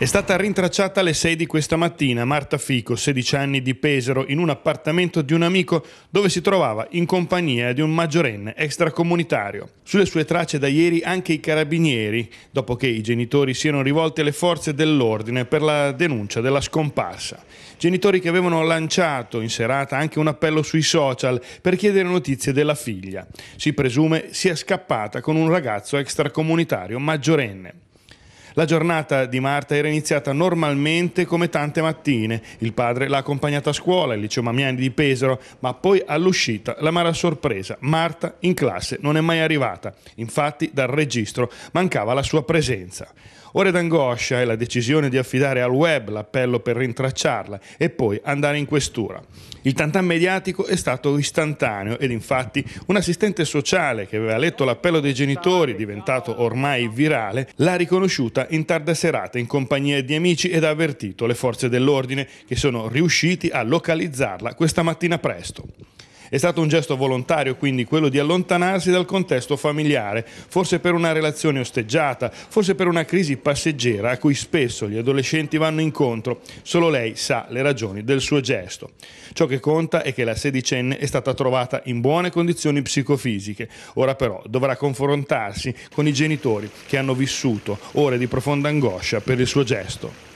È stata rintracciata alle 6 di questa mattina Marta Fico, 16 anni di Pesaro, in un appartamento di un amico dove si trovava in compagnia di un maggiorenne extracomunitario. Sulle sue tracce da ieri anche i carabinieri, dopo che i genitori si erano rivolti alle forze dell'ordine per la denuncia della scomparsa. Genitori che avevano lanciato in serata anche un appello sui social per chiedere notizie della figlia. Si presume sia scappata con un ragazzo extracomunitario maggiorenne. La giornata di Marta era iniziata normalmente come tante mattine. Il padre l'ha accompagnata a scuola, il liceo Mamiani di Pesaro, ma poi all'uscita la mala sorpresa. Marta in classe non è mai arrivata. Infatti dal registro mancava la sua presenza. Ore d'angoscia e la decisione di affidare al web l'appello per rintracciarla e poi andare in questura. Il tantan mediatico è stato istantaneo ed infatti un assistente sociale che aveva letto l'appello dei genitori, diventato ormai virale, l'ha riconosciuta in tarda serata in compagnia di amici ed ha avvertito le forze dell'ordine che sono riusciti a localizzarla questa mattina presto. È stato un gesto volontario quindi quello di allontanarsi dal contesto familiare, forse per una relazione osteggiata, forse per una crisi passeggera a cui spesso gli adolescenti vanno incontro. Solo lei sa le ragioni del suo gesto. Ciò che conta è che la sedicenne è stata trovata in buone condizioni psicofisiche. Ora però dovrà confrontarsi con i genitori che hanno vissuto ore di profonda angoscia per il suo gesto.